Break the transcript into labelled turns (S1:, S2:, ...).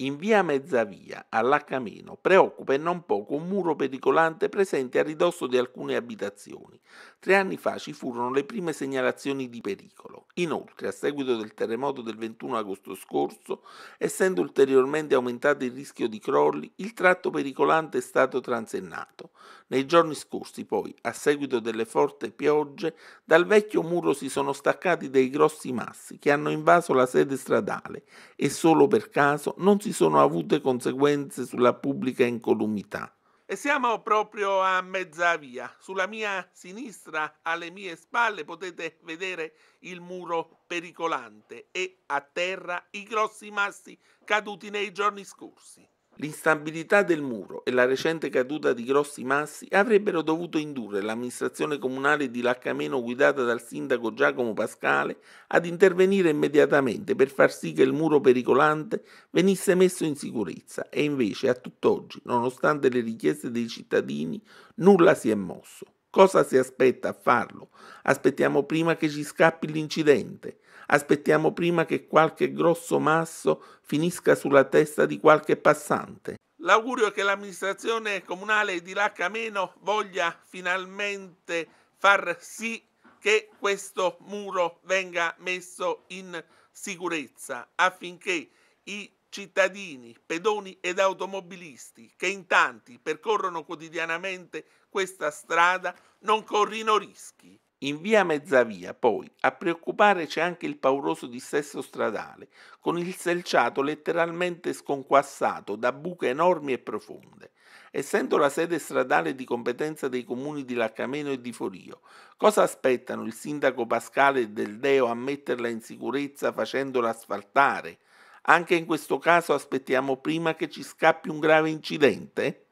S1: in via Mezzavia, all'Accameno, preoccupa e non poco un muro pericolante presente a ridosso di alcune abitazioni. Tre anni fa ci furono le prime segnalazioni di pericolo. Inoltre, a seguito del terremoto del 21 agosto scorso, essendo ulteriormente aumentato il rischio di crolli, il tratto pericolante è stato transennato. Nei giorni scorsi, poi, a seguito delle forti piogge, dal vecchio muro si sono staccati dei grossi massi che hanno invaso la sede stradale e solo per caso non si si sono avute conseguenze sulla pubblica incolumità. E siamo proprio a mezza via. Sulla mia sinistra, alle mie spalle, potete vedere il muro pericolante e a terra i grossi massi caduti nei giorni scorsi. L'instabilità del muro e la recente caduta di grossi massi avrebbero dovuto indurre l'amministrazione comunale di Laccameno guidata dal sindaco Giacomo Pascale ad intervenire immediatamente per far sì che il muro pericolante venisse messo in sicurezza e invece a tutt'oggi, nonostante le richieste dei cittadini, nulla si è mosso. Cosa si aspetta a farlo? Aspettiamo prima che ci scappi l'incidente. Aspettiamo prima che qualche grosso masso finisca sulla testa di qualche passante. L'augurio è che l'amministrazione comunale di Lacameno voglia finalmente far sì che questo muro venga messo in sicurezza affinché i cittadini, pedoni ed automobilisti che in tanti percorrono quotidianamente questa strada non corrino rischi. In via Mezzavia, poi, a preoccupare c'è anche il pauroso dissesto stradale, con il selciato letteralmente sconquassato da buche enormi e profonde. Essendo la sede stradale di competenza dei comuni di Laccameno e di Forio, cosa aspettano il sindaco Pascale e Del Deo a metterla in sicurezza facendola asfaltare? Anche in questo caso aspettiamo prima che ci scappi un grave incidente?